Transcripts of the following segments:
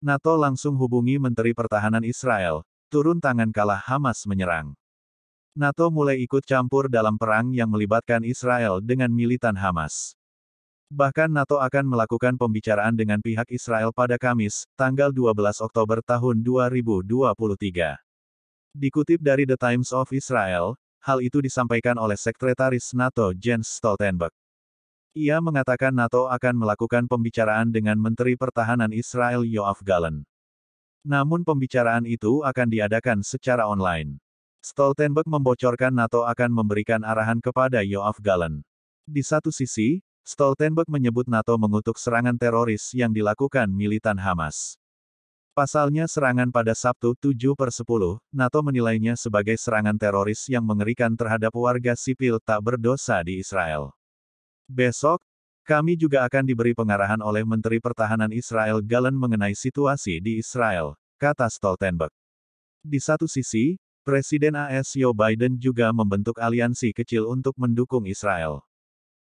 NATO langsung hubungi Menteri Pertahanan Israel, turun tangan kalah Hamas menyerang. NATO mulai ikut campur dalam perang yang melibatkan Israel dengan militan Hamas. Bahkan NATO akan melakukan pembicaraan dengan pihak Israel pada Kamis, tanggal 12 Oktober tahun 2023. Dikutip dari The Times of Israel, hal itu disampaikan oleh Sekretaris NATO Jens Stoltenberg. Ia mengatakan NATO akan melakukan pembicaraan dengan Menteri Pertahanan Israel Yoav Gallen. Namun pembicaraan itu akan diadakan secara online. Stoltenberg membocorkan NATO akan memberikan arahan kepada Yoav Gallen. Di satu sisi, Stoltenberg menyebut NATO mengutuk serangan teroris yang dilakukan militan Hamas. Pasalnya serangan pada Sabtu 7 per 10, NATO menilainya sebagai serangan teroris yang mengerikan terhadap warga sipil tak berdosa di Israel. Besok, kami juga akan diberi pengarahan oleh Menteri Pertahanan Israel Galen mengenai situasi di Israel, kata Stoltenberg. Di satu sisi, Presiden AS Joe Biden juga membentuk aliansi kecil untuk mendukung Israel.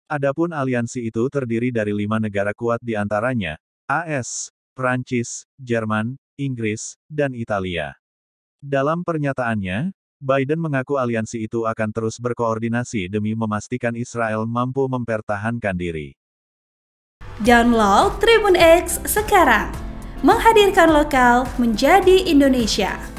Adapun aliansi itu terdiri dari lima negara kuat di antaranya, AS, Prancis, Jerman, Inggris, dan Italia. Dalam pernyataannya, Biden mengaku aliansi itu akan terus berkoordinasi demi memastikan Israel mampu mempertahankan diri. Download Tribun X sekarang, menghadirkan lokal menjadi Indonesia.